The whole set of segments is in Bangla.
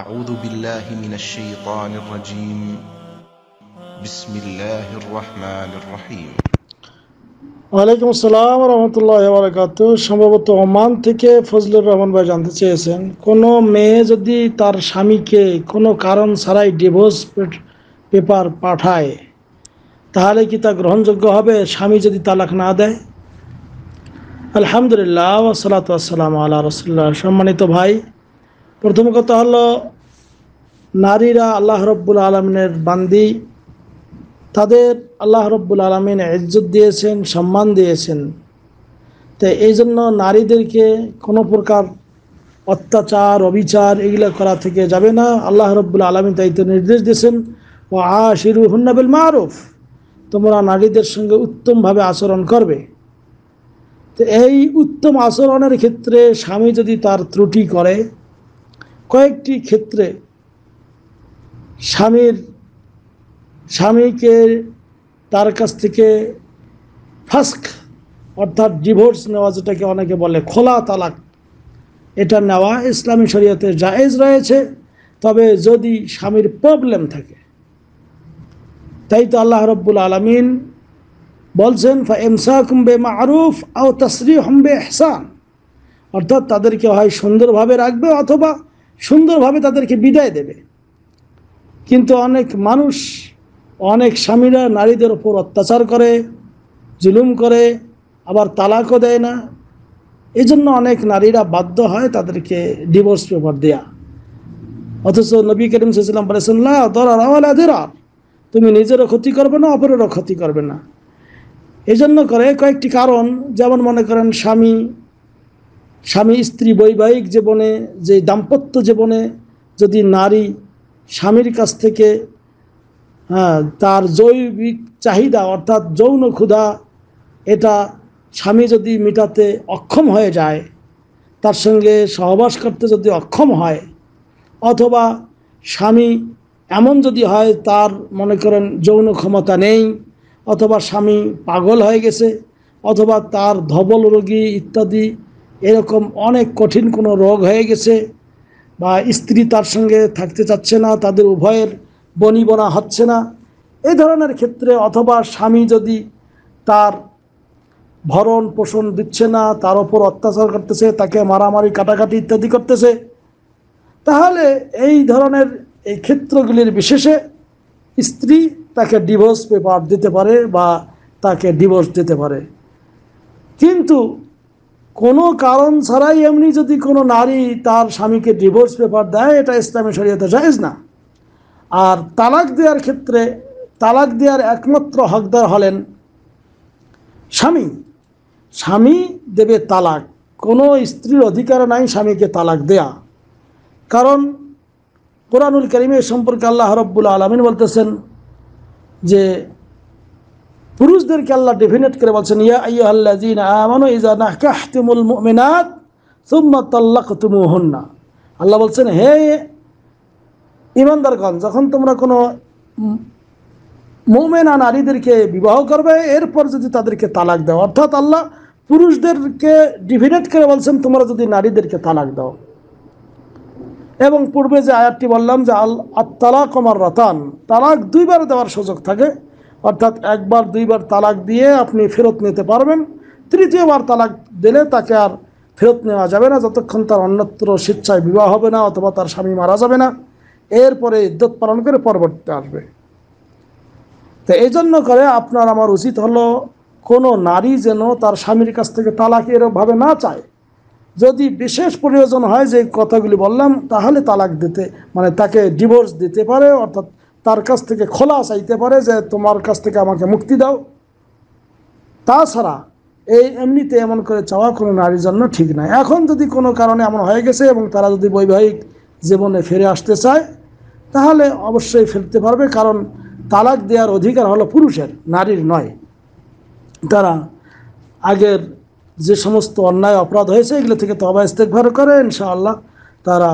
أعوذ بالله من الشيطان الرجيم بسم الله الرحمن الرحيم ওয়ালাইকুম আসসালাম রহমতুল্লাহ বারাকাত সম্ভবত ওমান থেকে ফজলুর রহমান ভাই জানতে চেয়েছেন কোনো মেয়ে যদি তার স্বামীকে কোনো কারণ ছাড়াই ডিভোর্স পেপার পাঠায় তাহলে কি তা গ্রহণযোগ্য হবে স্বামী যদি তালাক না দেয় আলহামদুলিল্লাহ ওসালাত আসসালাম আল্লাহ রসুল্লাহ সম্মানিত ভাই প্রথম কথা হলো নারীরা আল্লাহ রব্বুল আলমিনের বান্দি তাদের আল্লাহ রব্বুল আলমিন ইজ্জত দিয়েছেন সম্মান দিয়েছেন তো এই জন্য নারীদেরকে কোনো প্রকার অত্যাচার অবিচার এগুলো করা থেকে যাবে না আল্লাহ রব্বুল আলমী তাই তো নির্দেশ দিয়েছেন ও আশিরু হুন্নাবিল মারুফ তোমরা নারীদের সঙ্গে উত্তমভাবে আচরণ করবে তো এই উত্তম আচরণের ক্ষেত্রে স্বামী যদি তার ত্রুটি করে কয়েকটি ক্ষেত্রে স্বামীর স্বামীকে তার কাছ থেকে ফাস্ক অর্থাৎ ডিভোর্স নেওয়া যেটাকে অনেকে বলে খোলা তালাক এটা নেওয়া ইসলামী শরীয়তে জায়েজ রয়েছে তবে যদি স্বামীর প্রবলেম থাকে তাই তো আল্লাহ রব্বুল আলমিন বলছেন কুম্বে বে আরুফ আও তসরি হম্বে এহসান অর্থাৎ তাদেরকে হয় সুন্দরভাবে রাখবে অথবা সুন্দরভাবে তাদেরকে বিদায় দেবে কিন্তু অনেক মানুষ অনেক স্বামীরা নারীদের ওপর অত্যাচার করে জুলুম করে আবার তালাকও দেয় না এই জন্য অনেক নারীরা বাধ্য হয় তাদেরকে ডিভোর্স পেপার দেয়া অথচ নবী করিম সাল্লাম বলেছেন লা তুমি নিজেরও ক্ষতি করবে না অপরেরও ক্ষতি করবে না এজন্য করে কয়েকটি কারণ যেমন মনে করেন স্বামী স্বামী স্ত্রী বৈবাহিক জীবনে যে দাম্পত্য জীবনে যদি নারী স্বামীর কাছ থেকে হ্যাঁ তার জৈবিক চাহিদা অর্থাৎ যৌন ক্ষুধা এটা স্বামী যদি মেটাতে অক্ষম হয়ে যায় তার সঙ্গে সহবাস করতে যদি অক্ষম হয় অথবা স্বামী এমন যদি হয় তার মনে করেন যৌন ক্ষমতা নেই অথবা স্বামী পাগল হয়ে গেছে অথবা তার ধবল রোগী ইত্যাদি এরকম অনেক কঠিন কোনো রোগ হয়ে গেছে বা স্ত্রী তার সঙ্গে থাকতে চাচ্ছে না তাদের উভয়ের বনিবনা হচ্ছে না এই ধরনের ক্ষেত্রে অথবা স্বামী যদি তার ভরণ পোষণ দিচ্ছে না তার ওপর অত্যাচার করতেছে তাকে মারামারি কাটাকাটি ইত্যাদি করতেছে তাহলে এই ধরনের এই ক্ষেত্রগুলির বিশেষে স্ত্রী তাকে ডিভোর্স পেপার দিতে পারে বা তাকে ডিভোর্স দিতে পারে কিন্তু কোনো কারণ ছাড়াই এমনি যদি কোনো নারী তার স্বামীকে ডিভোর্স পেপার দেয় এটা ইসলামী শরীয়তে যায়জ না আর তালাক দেওয়ার ক্ষেত্রে তালাক দেওয়ার একমাত্র হকদার হলেন স্বামী স্বামী দেবে তালাক কোনো স্ত্রীর অধিকার নাই স্বামীকে তালাক দেয়া কারণ কোরআনুল করিমের সম্পর্কে আল্লাহ রব্বুল আলমিন বলতেছেন যে পুরুষদেরকে আল্লাহ ডেফিনেট করে বলছেন আল্লাহ বলছেন হে ইমানদারগণ যখন তোমরা কোনো মৌমেনা নারীদেরকে বিবাহ করবে এরপর যদি তাদেরকে তালাক দাও অর্থাৎ আল্লাহ পুরুষদেরকে ডিভিনেট করে বলছেন তোমরা যদি নারীদেরকে তালাক দাও এবং পূর্বে যে আয়াতটি বললাম যে আল আত্তালাক কমার রতান তালাক দুইবার দেওয়ার সুযোগ থাকে অর্থাৎ একবার দুইবার তালাক দিয়ে আপনি ফেরত নিতে পারবেন তৃতীয়বার তালাক দিলে তাকে আর ফেরত নেওয়া যাবে না যতক্ষণ তার অন্যত্র স্বেচ্ছায় বিবাহ হবে না অথবা তার স্বামী মারা যাবে না এরপরে ইদ্যত পালন করে পরবর্তীতে আসবে তো এই জন্য করে আপনার আমার উচিত হলো কোনো নারী যেন তার স্বামীর কাছ থেকে তালাক এরভাবে না চায় যদি বিশেষ প্রয়োজন হয় যে কথাগুলি বললাম তাহলে তালাক দিতে মানে তাকে ডিভোর্স দিতে পারে অর্থাৎ তার কাছ থেকে খোলা চাইতে পারে যে তোমার কাছ থেকে আমাকে মুক্তি দাও তাছাড়া এই এমনিতে এমন করে চাওয়া কোনো নারীর জন্য ঠিক নয় এখন যদি কোনো কারণে এমন হয়ে গেছে এবং তারা যদি বৈবাহিক জীবনে ফিরে আসতে চায় তাহলে অবশ্যই ফিরতে পারবে কারণ তালাক দেওয়ার অধিকার হলো পুরুষের নারীর নয় তারা আগের যে সমস্ত অন্যায় অপরাধ হয়েছে এগুলো থেকে তবা ইস্তেকভার করে ইনশাআল্লাহ তারা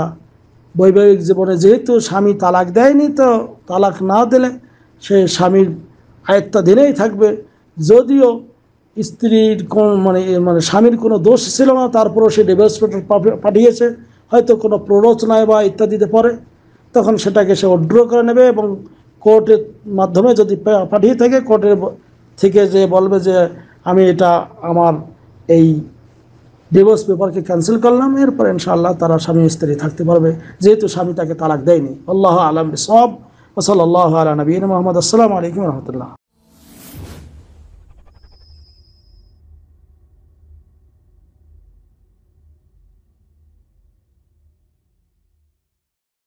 বৈবাহিক জীবনে যেহেতু স্বামী তালাক দেয়নি তো তালাক না দিলে সে স্বামীর আয়ত্তাধীনেই থাকবে যদিও স্ত্রীর কোন মানে মানে স্বামীর কোনো দোষ ছিল না তারপরেও সে পেটার পাঠিয়েছে হয়তো কোনো প্ররোচনায় বা ইত্যাদিতে পড়ে তখন সেটাকে সে অড্র করে নেবে এবং কোর্টের মাধ্যমে যদি পাঠিয়ে থাকে কোর্টের থেকে যে বলবে যে আমি এটা আমার এই ডিভোর্স পেপারকে ক্যান্সেল করলাম এরপর ইনশাআল্লাহ তারা স্বামী স্ত্রী থাকতে পারবে যেহেতু স্বামী তাকে তালাক দেয়নি আল্লাহ আলম সব ওসল আল্লাহ আলা নবীন মোহাম্মদ আসসালামু আলাইকুম রহমতুল্লাহ